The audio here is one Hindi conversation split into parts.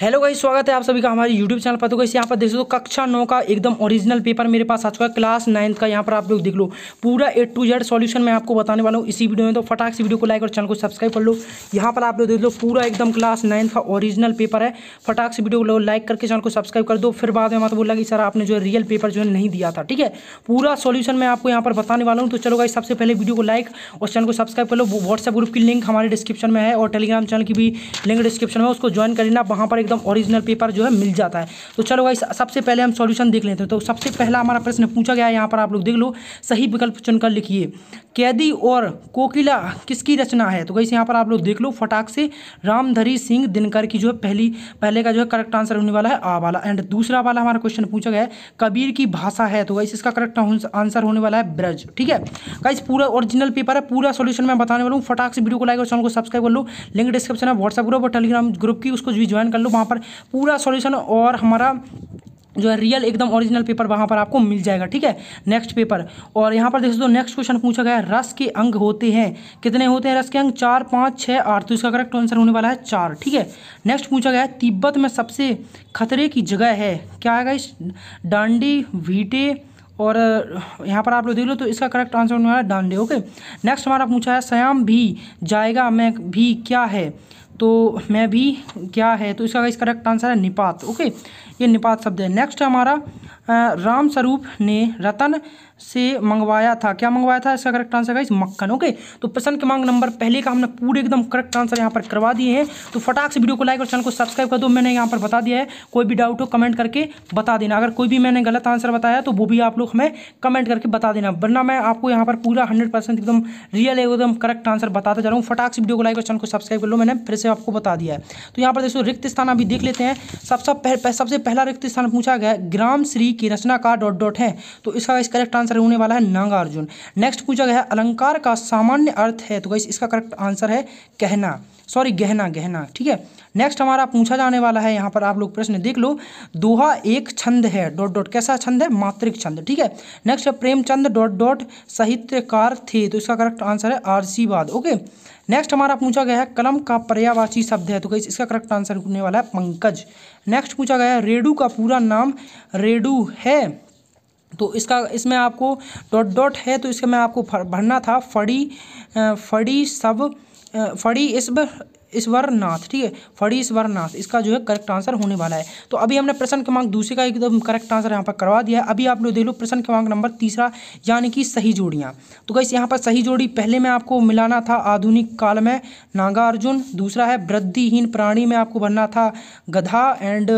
हेलो गाइस स्वागत है आप सभी का हमारे यूट्यूब चैनल पर तो गाइस यहाँ पर देख सकते हो कक्षा नौ का एकदम ओरिजिनल पेपर मेरे पास आ चुका है क्लास नाइन्थ का यहाँ पर आप लोग देख लो पूरा ए टू जेड सॉल्यूशन मैं आपको बताने वाला हूँ इसी वीडियो में तो फटाक से वीडियो को लाइक और चैनल को सब्सक्राइब कर लो यहाँ पर आप लोग देख लो पूरा एकदम क्लास नाइन्थ का ऑरिजिनल पेपर है फटाक से वीडियो को लाइक करके चैनल को सब्सक्राइब कर दो फिर बाद में मत तो बोला कि सर आपने जो रियल पेपर जो है नहीं दिया था ठीक है पूरा सोल्यूशन मैं आपको यहाँ पर बताने वाला हूँ तो चलो गाइस सबसे पहले वीडियो को लाइक और चैनल को सब्सक्राइब कर लो व्हाट्सएप ग्रुप की लिंक हमारे डिस्क्रिप्शन में है और टेलीग्राम चैनल की भी लिंक डिस्क्रिप्शन में उसको ज्वाइन कर लेना वहाँ पर एकदम ओरिजिनल पेपर जो है मिल जाता है तो चलो भाई सबसे पहले हम सॉल्यूशन देख लेते हैं तो सबसे पहला हमारा प्रश्न पूछा गया है यहाँ पर आप लोग देख लो सही विकल्प चुनकर लिखिए कैदी और कोकिला किसकी रचना है तो वैसे यहाँ पर आप लोग देख लो फटाक से रामधरी सिंह दिनकर की जो है पहली पहले का जो है करेक्ट आंसर होने वाला है आ वाला एंड दूसरा वाला हमारा क्वेश्चन पूछा गया है कबीर की भाषा है तो वैसे इसका करेक्ट आंसर होने वाला है ब्रज ठीक है गाइस पूरा ओरिजिनल पेपर है पूरा सोल्यूशन मैं बताने वाला हूँ फटाक से वीडियो को लाइक और चैनल को सब्सक्राइब कर लो लिंक डिस्क्रिप्शन है व्हाट्सएप ग्रुप और टेलीग्राम ग्रुप की उसको भी ज्वाइन कर लो वहाँ पर पूरा सॉल्यूशन और हमारा जो है रियल एकदम ओरिजिनल पेपर वहाँ पर आपको मिल जाएगा ठीक है नेक्स्ट पेपर और यहाँ पर देख सकते हो नेक्स्ट क्वेश्चन पूछा गया है रस के अंग होते हैं कितने होते हैं रस के अंग चार पाँच छः आठ तो इसका करेक्ट आंसर होने वाला है चार ठीक है नेक्स्ट पूछा गया है तिब्बत में सबसे खतरे की जगह है क्या आएगा इस डांडी वीटे और यहाँ पर आप लोग देख लो तो इसका करेक्ट आंसर होने वाला है डांडे ओके नेक्स्ट हमारा पूछा है श्याम भी जाएगा मैं भी क्या है तो मैं भी क्या है तो इसका इसका करेक्ट आंसर है निपात ओके ये निपात शब्द है नेक्स्ट हमारा राम स्वरूप ने रतन से मंगवाया था क्या मंगवाया था इसका करेक्ट आंसर गाइस मक्खन ओके तो प्रश्न मांग नंबर पहले का हमने पूरे एकदम करेक्ट आंसर यहाँ पर करवा दिए हैं तो फटाक से वीडियो को लाइक और चैनल को सब्सक्राइब कर दो मैंने यहाँ पर बता दिया है कोई भी डाउट हो कमेंट करके बता देना अगर कोई भी मैंने गलत आंसर बताया तो वो भी आप लोग हमें कमेंट करके बता देना वरना मैं आपको यहाँ पर पूरा हंड्रेड एकदम रियल एकदम करेक्ट आंसर बताता जा रहा हूँ फटाक से वीडियो को लाइक और चैनल को सब्सक्राइब कर लो मैंने फिर से से आपको बता दिया है तो यहाँ पर देखो रिक्त स्थान अभी देख लेते हैं सबसे सब पह, सबसे पहला रिक्त स्थान पूछा गया ग्राम श्री के रचनाकार डॉट डॉट है तो इसका इस करेक्ट आंसर होने वाला है नागार्जुन नेक्स्ट पूछा गया है अलंकार का सामान्य अर्थ है तो इसका करेक्ट आंसर है कहना सॉरी गहना गहना ठीक है नेक्स्ट हमारा पूछा जाने वाला है यहाँ पर आप लोग प्रश्न देख लो दोहा एक छंद है डॉट डॉट कैसा छंद है मात्रिक छंद ठीक है नेक्स्ट है प्रेमचंद डॉट डॉट साहित्यकार थे तो इसका करेक्ट आंसर है आरसीवाद ओके नेक्स्ट हमारा पूछा गया है कलम का पर्यावाची शब्द है तो कहीं इसका करेक्ट आंसर होने वाला है पंकज नेक्स्ट पूछा गया है रेडू का पूरा नाम रेडू है तो इसका इसमें आपको डॉट डॉट है तो इसका मैं आपको भरना था फड़ी फड़ी सब फड़ी इसब ईश्वरनाथ ठीक है फड़ी नाथ इसका जो है करेक्ट आंसर होने वाला है तो अभी हमने प्रश्न क्रमांक दूसरे का एकदम करेक्ट आंसर यहाँ पर करवा दिया है अभी आप लोग देख लो प्रश्न क्रमांक नंबर तीसरा यानी कि सही जोड़ियाँ तो कैसे यहाँ पर सही जोड़ी पहले में आपको मिलाना था आधुनिक काल में नागार्जुन दूसरा है वृद्धिहीन प्राणी में आपको बनना था गधा एंड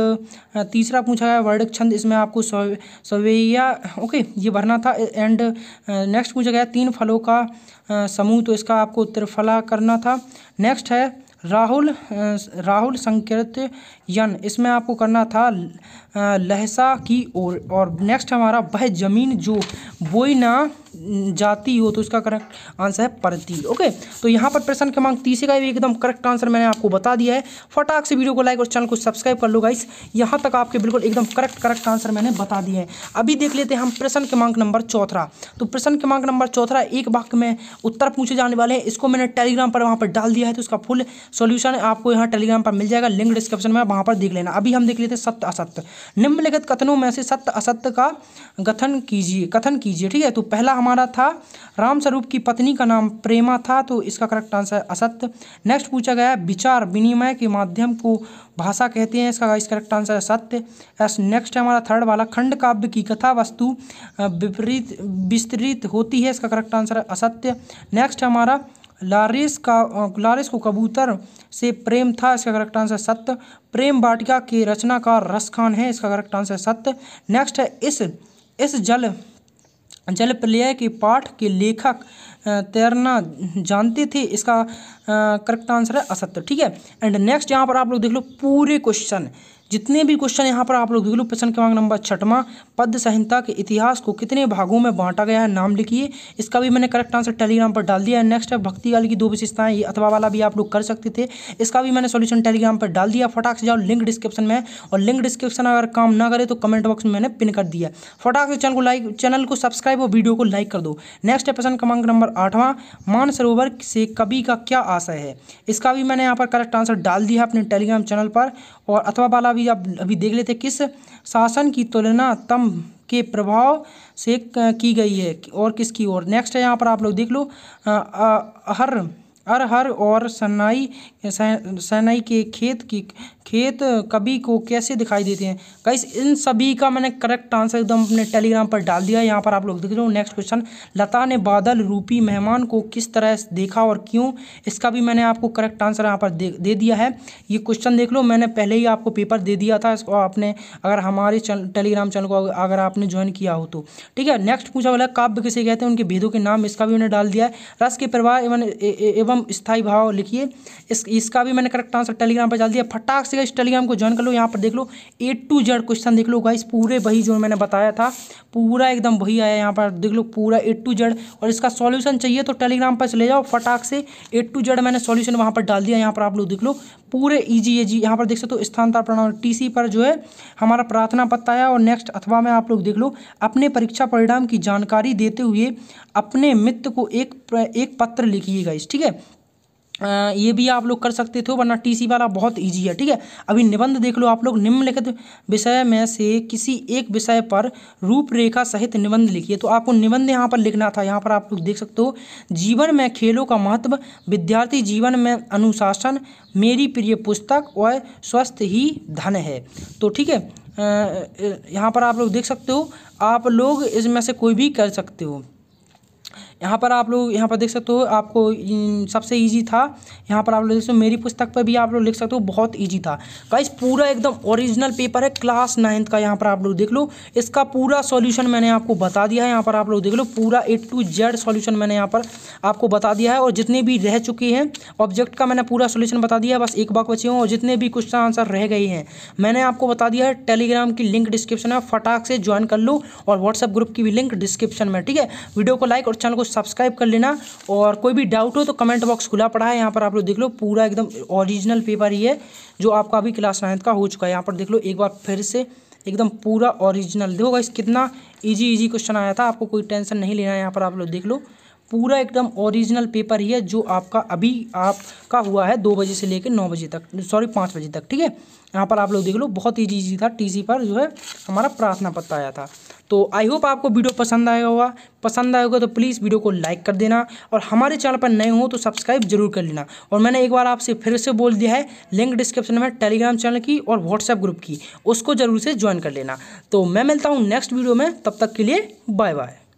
तीसरा पूछा गया वर्ड छंद इसमें आपको सवैया ओके ये भरना था एंड नेक्स्ट पूछा गया तीन फलों का समूह तो इसका आपको त्रिफला करना था नेक्स्ट है राहुल राहुल यन इसमें आपको करना था लहसा की ओर और नेक्स्ट हमारा वह ज़मीन जो बोई ना जाती हो तो इसका करेक्ट आंसर है परती ओके तो यहाँ पर प्रश्न क्रमांक तीसरे का भी एकदम करेक्ट आंसर मैंने आपको बता दिया है फटाक से वीडियो को लाइक और चैनल को सब्सक्राइब कर लो गाइस यहाँ तक आपके बिल्कुल एकदम करेक्ट करेक्ट आंसर मैंने बता दिया है अभी देख लेते हैं हम प्रश्न क्रमांक नंबर चौथा तो प्रश्न क्रमांक नंबर चौथा एक वाक्य में उत्तर पूछे जाने वाले हैं इसको मैंने टेलीग्राम पर वहाँ पर डाल दिया है तो उसका फुल सोल्यूशन आपको यहाँ टेलीग्राम पर मिल जाएगा लिंक डिस्क्रिप्शन में वहाँ पर देख लेना अभी हम देख लेते हैं सत्य असत्य निम्नलिखित कथनों में से सत्य असत्य का गठन कीजिए कथन कीजिए ठीक है तो पहला हमारा था रामस्वरूप की पत्नी का नाम प्रेमा था तो इसका करेक्ट आंसर असत्य नेक्स्ट पूछा गया विचार विनिमय के माध्यम को भाषा कहते हैं इसका इस करेक्ट आंसर है सत्य एस नेक्स्ट है हमारा थर्ड वाला खंड काव्य की कथा वस्तु विपरीत विस्तृत होती है इसका करेक्ट आंसर है असत्य नेक्स्ट हमारा लारिस का लारिस को कबूतर से प्रेम था इसका करेक्ट आंसर सत्य प्रेम वाटिका के रचनाकार रस खान है इसका करेक्ट आंसर सत्य नेक्स्ट है इस इस जल जल प्रलय के पाठ के लेखक तैरना जानते थे इसका करेक्ट आंसर है असत्य ठीक है एंड नेक्स्ट यहाँ पर आप लोग देख लो पूरे क्वेश्चन जितने भी क्वेश्चन यहाँ पर आप लोग देख लो प्रश्न क्रमांक नंबर छठवां पद्य संहिता के इतिहास को कितने भागों में बांटा गया है नाम लिखिए इसका भी मैंने करेक्ट आंसर टेलीग्राम पर डाल दिया है नेक्स्ट है भक्ति की दो विशेषताएं ये अथवा वाला भी आप लोग कर सकते थे इसका भी मैंने सोल्यूशन टेलीग्राम पर डाल दिया फटाक से जाओ लिंक डिस्क्रिप्शन में और लिंक डिस्क्रिप्शन अगर काम ना करे तो कमेंट बॉक्स में मैंने पिन कर दिया फटाक से चैनल को लाइक चैनल को सब्सक्राइब और वीडियो को लाइक कर दो नेक्स्ट है प्रश्न क्रमांक नंबर आठवां मानसरोवर से कवि का क्या आशय है इसका भी मैंने यहाँ पर करेक्ट आंसर डाल दिया अपने टेलीग्राम चैनल पर और अथवा वाला भी अभी आप अभी देख लेते किस शासन की तुलना तम के प्रभाव से की गई है और किसकी और नेक्स्ट है यहाँ पर आप लोग देख लो अहर अरहर और सनाई सनाई के खेत की खेत कभी को कैसे दिखाई देते हैं कई इन सभी का मैंने करेक्ट आंसर एकदम अपने टेलीग्राम पर डाल दिया यहाँ पर आप लोग देख रहे हो नेक्स्ट क्वेश्चन लता ने बादल रूपी मेहमान को किस तरह देखा और क्यों इसका भी मैंने आपको करेक्ट आंसर यहाँ पर दे, दे दिया है ये क्वेश्चन देख लो मैंने पहले ही आपको पेपर दे दिया था इसको आपने अगर हमारे टेलीग्राम चैनल को अगर आपने ज्वाइन किया हो तो ठीक है नेक्स्ट पूछा वाला काव्य किसे कहते हैं उनके भेदों के नाम इसका भी मैंने डाल दिया है रस के प्रवाह एवं एवं स्थायी भाव लिखिए इस इसका भी मैंने करेक्ट आंसर टेलीग्राम पर डाल दिया फटाक से इस टेलीग्राम को ज्वाइन कर लो यहाँ पर देख लो ए टू जेड क्वेश्चन देख लो गाइस पूरे वही जो मैंने बताया था पूरा एकदम वही आया यहाँ पर देख लो पूरा ए टू जेड और इसका सॉल्यूशन चाहिए तो टेलीग्राम पर चले जाओ फटाक से ए टू जेड मैंने सॉल्यूशन वहाँ पर डाल दिया यहाँ पर आप लोग देख लो पूरे ईजी है जी यहाँ पर देख सकते हो स्थानांतर टी सी पर जो है हमारा प्रार्थना पत्र आया और नेक्स्ट अथवा में आप लोग देख लो अपने परीक्षा परिणाम की जानकारी देते हुए अपने मित्र को एक एक पत्र लिखिएगा इस ठीक है ये भी आप लोग कर सकते थे वरना टीसी वाला बहुत इजी है ठीक है अभी निबंध देख लो आप लोग निम्नलिखित विषय में से किसी एक विषय पर रूपरेखा सहित निबंध लिखिए तो आपको निबंध यहाँ पर लिखना था यहाँ पर आप लोग देख सकते हो जीवन में खेलों का महत्व विद्यार्थी जीवन में अनुशासन मेरी प्रिय पुस्तक और स्वस्थ ही धन है तो ठीक है यहाँ पर आप लोग देख सकते हो आप लोग इसमें से कोई भी कर सकते हो यहाँ पर आप लोग यहाँ पर देख सकते हो आपको सबसे ईजी था यहाँ पर आप लोग देख सकते हो मेरी पुस्तक पर भी आप लोग लिख सकते हो बहुत ईजी था का पूरा एकदम ओरिजिनल पेपर है क्लास नाइन्थ का यहाँ पर आप लोग देख लो इसका पूरा सॉल्यूशन मैंने आपको बता दिया है यहाँ पर आप लोग देख लो पूरा ए टू जेड सॉल्यूशन मैंने यहाँ पर आपको बता दिया है और जितने भी रह चुके हैं ऑब्जेक्ट का मैंने पूरा सोल्यूशन बता दिया है बस एक बाग बचे हों और जितने भी क्वेश्चन आंसर रह गए हैं मैंने आपको बता दिया है टेलीग्राम की लिंक डिस्क्रिप्शन में फटाक से ज्वाइन कर लो और व्हाट्सअप ग्रुप की भी लिंक डिस्क्रिप्शन में ठीक है वीडियो को लाइक और चैनल को सब्सक्राइब कर लेना और कोई भी डाउट हो तो कमेंट बॉक्स खुला पड़ा है यहाँ पर आप लोग देख लो पूरा एकदम ओरिजिनल पेपर ही है जो आपका अभी क्लास नाइन्थ का हो चुका है यहाँ पर देख लो एक बार फिर से एकदम पूरा ओरिजिनल देखो इस कितना इजी इजी क्वेश्चन आया था आपको कोई टेंशन नहीं लेना है यहाँ पर आप लोग देख लो पूरा एकदम ओरिजिनल पेपर ही है जो आपका अभी आपका हुआ है दो बजे से लेकर नौ बजे तक सॉरी पाँच बजे तक ठीक है यहाँ पर आप लोग देख लो बहुत ईजी ईजी था टीसी पर जो है हमारा प्रार्थना पत्र आया था तो आई होप आपको वीडियो पसंद आया होगा पसंद आया होगा तो प्लीज़ वीडियो को लाइक कर देना और हमारे चैनल पर नए हो तो सब्सक्राइब जरूर कर लेना और मैंने एक बार आपसे फिर से बोल दिया है लिंक डिस्क्रिप्शन में टेलीग्राम चैनल की और व्हाट्सएप ग्रुप की उसको ज़रूर से ज्वाइन कर लेना तो मैं मिलता हूँ नेक्स्ट वीडियो में तब तक के लिए बाय बाय